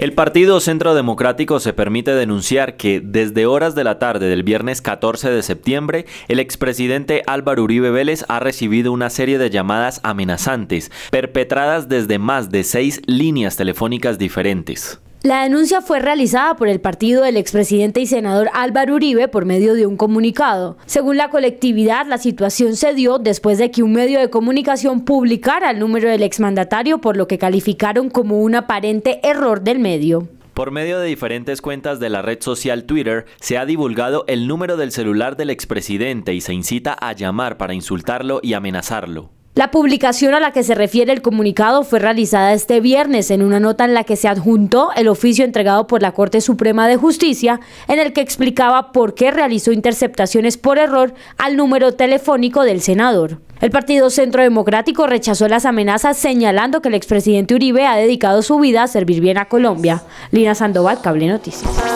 El Partido Centro Democrático se permite denunciar que desde horas de la tarde del viernes 14 de septiembre, el expresidente Álvaro Uribe Vélez ha recibido una serie de llamadas amenazantes, perpetradas desde más de seis líneas telefónicas diferentes. La denuncia fue realizada por el partido del expresidente y senador Álvaro Uribe por medio de un comunicado. Según la colectividad, la situación se dio después de que un medio de comunicación publicara el número del exmandatario por lo que calificaron como un aparente error del medio. Por medio de diferentes cuentas de la red social Twitter, se ha divulgado el número del celular del expresidente y se incita a llamar para insultarlo y amenazarlo. La publicación a la que se refiere el comunicado fue realizada este viernes en una nota en la que se adjuntó el oficio entregado por la Corte Suprema de Justicia, en el que explicaba por qué realizó interceptaciones por error al número telefónico del senador. El Partido Centro Democrático rechazó las amenazas señalando que el expresidente Uribe ha dedicado su vida a servir bien a Colombia. Lina Sandoval, Cable Noticias.